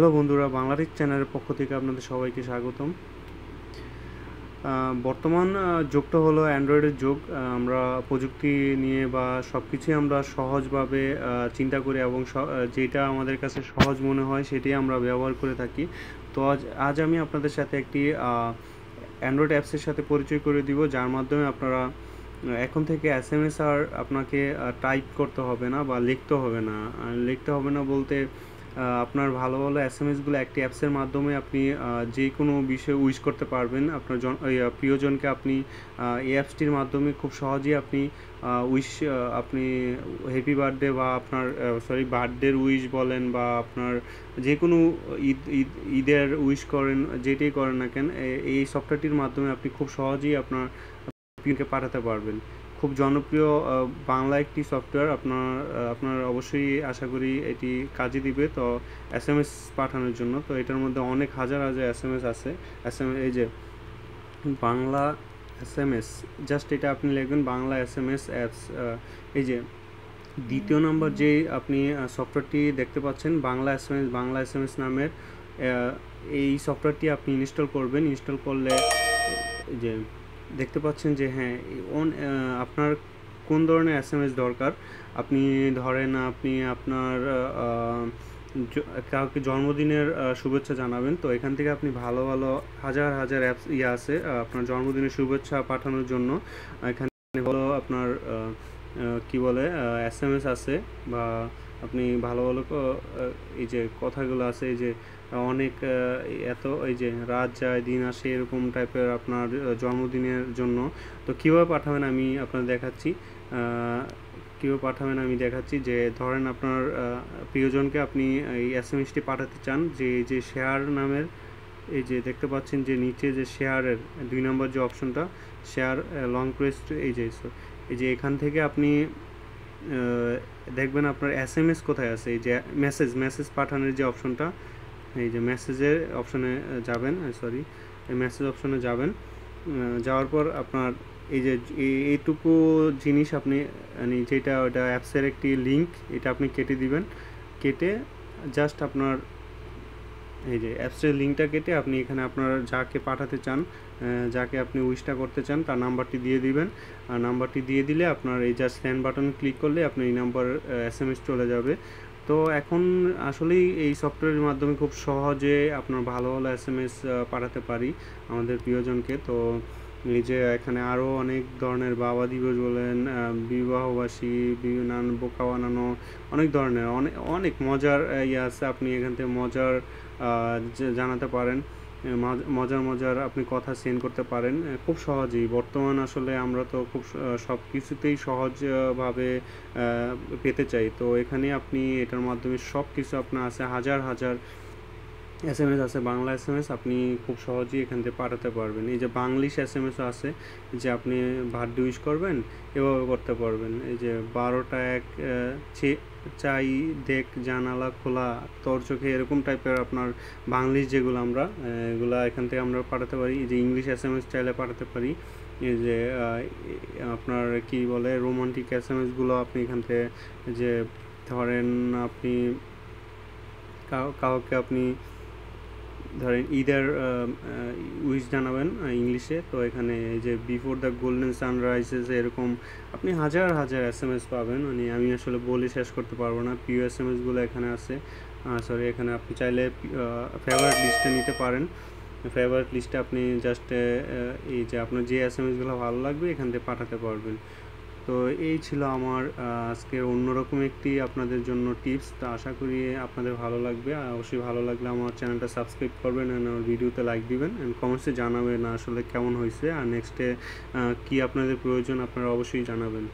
hello বন্ধুরা বাংলাদেশ চ্যানেলের পক্ষ থেকে আপনাদের সবাইকে স্বাগতম বর্তমান যোগটা হলো অ্যান্ড্রয়েডের যোগ আমরা প্রযুক্তি নিয়ে বা সব কিছুই আমরা সহজভাবে চিন্তা করি এবং যেটা আমাদের কাছে সহজ মনে হয় সেটাই আমরা ব্যবহার করে থাকি তো আজ আজ আমি আপনাদের সাথে একটি অ্যান্ড্রয়েড অ্যাপসের সাথে পরিচয় করে দিব যার মাধ্যমে আপনারা এখন থেকে এস এম এস আর আপনাকে টাইপ করতে হবে না বা লিখতে হবে না লিখতে হবে না বলতে আপনার ভালো ভালো এস এম এসগুলো একটি অ্যাপসের মাধ্যমে আপনি যে কোনো বিষয়ে উইশ করতে পারবেন আপনার জন প্রিয়জনকে আপনি এই অ্যাপসটির মাধ্যমে খুব সহজেই আপনি উইশ আপনি হ্যাপি বার্থডে বা আপনার সরি বার্থডের উইশ বলেন বা আপনার যে কোনো ঈদ ঈদ ঈদের উইশ করেন যেটাই করেন না কেন এই সফটওয়্যারটির মাধ্যমে আপনি খুব সহজেই আপনার পাঠাতে পারবেন খুব জনপ্রিয় বাংলা একটি সফটওয়্যার আপনার আপনার অবশ্যই আশা করি এটি কাজে দিবে তো এস এম এস পাঠানোর জন্য তো এটার মধ্যে অনেক হাজার হাজার এস এম এস আছে এস এম এই যে Bangla S M S just এটা আপনি লিখবেন Bangla S M S apps এই যে দ্বিতীয় নম্বর যে আপনি সফটওয়্যারটি দেখতে পাচ্ছেন Bangla S M S Bangla S M S নামের এই সফটওয়্যারটি আপনি ইনস্টল করবেন ইনস্টল করলে যে দেখতে পাচ্ছেন যে হ্যাঁ আপনার কোন ধরনের এস এম এস দরকার আপনি ধরেন আপনি আপনার কাউকে জন্মদিনের শুভেচ্ছা জানাবেন তো এখান থেকে আপনি ভালো ভালো হাজার হাজার অ্যাপস ইয়ে আছে আপনার জন্মদিনের শুভেচ্ছা পাঠানোর জন্য এখানে ভালো আপনার কি বলে এস এম এস আছে বা আপনি ভালো ভালো এই যে কথাগুলো আছে এই যে অনেক এত এই যে রাত যায় দিন আসে এরকম টাইপের আপনার জন্মদিনের জন্য তো কীভাবে পাঠাবেন আমি আপনার দেখাচ্ছি কীভাবে পাঠাবেন আমি দেখাচ্ছি যে ধরেন আপনার প্রিয়জনকে আপনি এই এস এম এসটি পাঠাতে চান যে এই যে শেয়ার নামের এই যে দেখতে পাচ্ছেন যে নিচে যে শেয়ারের দুই নম্বর যে অপশনটা শেয়ার লং প্রেস এই যে এই যে এখান থেকে আপনি দেখবেন আপনার এস এম এস কোথায় আছে এই যে মেসেজ মেসেজ পাঠানোর যে অপশনটা এই যে মেসেজের অপশনে যাবেন সরি এই মেসেজ অপশনে যাবেন যাওয়ার পর আপনার এই যে এইটুকু জিনিস আপনি মানে যেটা ওটা অ্যাপসের একটি লিঙ্ক এটা আপনি কেটে দিবেন কেটে জাস্ট আপনার এই যে অ্যাপসের লিঙ্কটা কেটে আপনি এখানে আপনার যাকে পাঠাতে চান যাকে আপনি উইশটা করতে চান তার নাম্বারটি দিয়ে দিবেন আর নাম্বারটি দিয়ে দিলে আপনার এই জাস্ট স্যান্ড বাটন ক্লিক করলে আপনার এই নাম্বার এস চলে যাবে তো এখন আসলেই এই সফটওয়্যারের মাধ্যমে খুব সহজে আপনার ভালো ভালো এস এম এস পাঠাতে পারি আমাদের প্রিয়জনকে তো এই যে এখানে আরও অনেক ধরনের বাবা দিবস বলেন বিবাহবাসী বিভিন্ন বোকা বানানো অনেক ধরনের অনেক অনেক মজার ইয়ে আছে আপনি এখান থেকে মজার জানাতে পারেন মজার মজার আপনি কথা সেন্ড করতে পারেন খুব সহজেই বর্তমান আসলে আমরা তো খুব সব কিছুতেই সহজভাবে পেতে চাই তো এখানে আপনি এটার মাধ্যমে সব কিছু আপনার আছে হাজার হাজার এস এম এস আছে বাংলা এস এম এস আপনি খুব সহজেই এখান থেকে পাঠাতে পারবেন এই যে বাংলিশ এস এম এসও আছে যে আপনি ভাত ইউজ করবেন এভাবে করতে পারবেন এই যে বারোটা এক চাই দেখ জানালা খোলা তোর চোখে এরকম টাইপের আপনার বাংলিশ যেগুলো আমরা এগুলা এখান থেকে আমরা পাঠাতে পারি এই যে ইংলিশ এস এম এস চাইলে পাঠাতে পারি এই যে আপনার কি বলে রোমান্টিক এস এম এসগুলো আপনি এখান থেকে যে ধরেন আপনি কাউকে আপনি ধরেন ইদার উইস um, জানাবেন ইংলিশে তো এখানে যে বিফোর দ্য গোল্ডেন সানরাইজেস এরকম আপনি হাজার হাজার এস এম এস পাবেন মানে আমি আসলে বলে শেষ করতে পারবো না পিও এস এম এসগুলো এখানে আছে সরি এখানে আপনি চাইলে ফেভারিট লিস্টে নিতে পারেন ফেভারিট লিস্টে আপনি জাস্ট এই যে আপনার যে এস এম এসগুলো ভালো লাগবে এখান থেকে পাঠাতে পারবেন তো এই ছিল আমার আজকের অন্যরকম একটি আপনাদের জন্য টিপস তা আশা করি আপনাদের ভালো লাগবে আর অবশ্যই ভালো লাগলে আমার চ্যানেলটা সাবস্ক্রাইব করবেন অ্যান্ড আমার ভিডিওতে লাইক দিবেন অ্যান্ড কমেন্টসে জানাবেন আসলে কেমন হয়েছে আর নেক্সটে কি আপনাদের প্রয়োজন আপনারা অবশ্যই জানাবেন